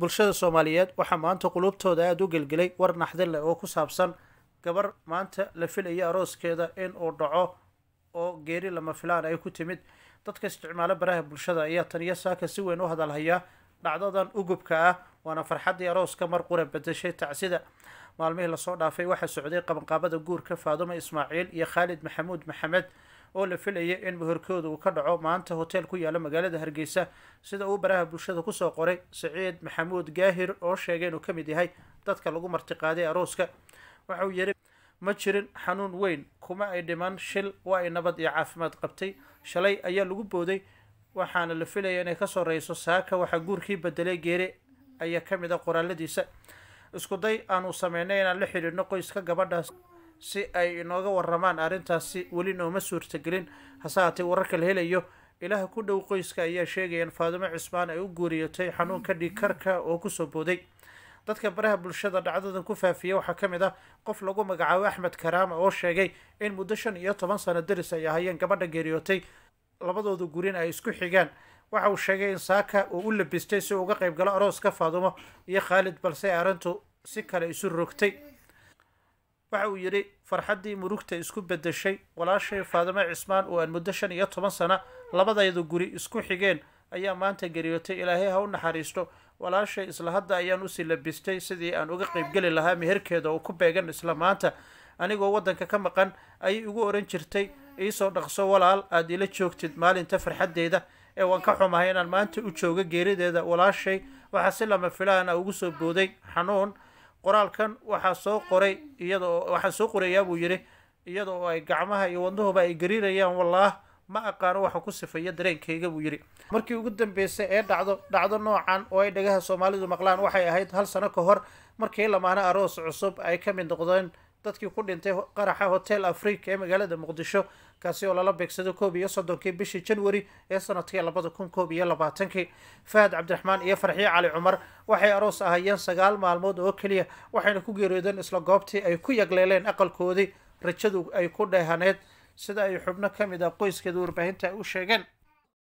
bulshada soomaaliyeed waxaa maanta quluubtooda aada u gelgelay war naxdin leh oo ku saabsan gabar maanta la filaya arooskeeda in uu dhaco oo geeri lama filaan ay ku timid dadka isticmaalo baraha bulshada ayaa tan iyo saaka si weyn u hadalhaya dhacdadan ugubka ah waana farxaddii arooska mar qura bedeshay tacsida maalmihii lasoo dhaafay waxaa socday qabanqaabada guurka faadumo ismaaciil iyo khaalid maxamuud maxamed oo la filaya in meherkooda uu ka dhaco maanta hoteel ku yaala magaalada hargeysa sida uu baraha bulshada kusoo qoray siciid maxamuud gaahir oo sheegay inuu ka mid yahay dadka lagu martiqaaday arooska waxa uu yidhi ma jirin xanuun weyn kuma ay dhiman shil waa ay nabad iyo caafimaad qabtay shalay ayaa lagu booday waxaana la filaya inay ka soo reyso saaka waxaa guurkii bedelay geere ayaa ka mid a ah qoraaladiisa isku day aanu samaynay inaan la xidhiidhno qoyska gabadhaas si ay inooga waramaan arrintaasi weli nooma suurtagelin hase haatee wararka la helayo ilaah ku dhow qoyska ayaa sheegaya in faadumo cismaan ay u guuriyootay xanuunka dhiigkarka oo kusoo booday dadka baraha bulshada dhacdadan ku faafiya waxaa ka mid ah qof lagu magacaabo axmed karaama oo sheegay in muddo shan iyo toban sano deris ay ahaayeen gabadha geeriyootay labadooda gurin ay isku xigaan waxa uu sheegay in saaka uu u labistay si uu uga qayb galo arooska faadumo iyo khaalid balse arrintu si kale isu rogtay waxa uu yidhi farxaddii murugta isku beddeshay walaashay faadime cismaan oo aan muddo shan iyo toban sana labadayda guri isku xigeen ayaa maanta geriyootay ilaahay ha u naxariisto walaashay isla hadda ayaan usii labistay sidii aan uga qaybgeli lahaa meherkeeda oo ku beegan isla maanta anigoo waddanka ka maqan ayay igu oran jirtay iisoo dhaqso walaal aad ila joogtid maalinta farxaddeeda ee waan ka xumahay inaan maanta u joogo geerideeda walaashay waxaa si lama filaana ah ugu soo booday xanuun qoraalkan waxaa soo qoray iyada oo waxaan soo qorayaa buu yidhi iyada oo ay gacmaha iyo wadnuhuba ay gariirayaan wallaah ma aqaano waxa ku sifeeya dareenkayga buu yidhi markii ugu dambeysay ee dhacdo dhacdo noocan oo ay dhagaha soomaalidu maqlaan waxay ahayd hal sano ka hor markii lamaana aroos cusub ay ka mid noqdeen dadkii ku dhintay qaraxa hotel africa ee magaalada muqdisho kaasi oo lala beegsado koob iyo soddonkii bishii janwari ee sanadkii labada kun koob iyo labaatankii fahad cabdiraxmaan iyo farxiye cali cumar waxay aroos ahayeen sagaal maalmood oo keliya waxayna ku geeriyoodeen isla goobtii ay ku yagleeleen aqalkoodii rajadu ay ku dheehaneed sida ay xubno ka mid ah qoyskeeda warbaahinta ay u sheegeen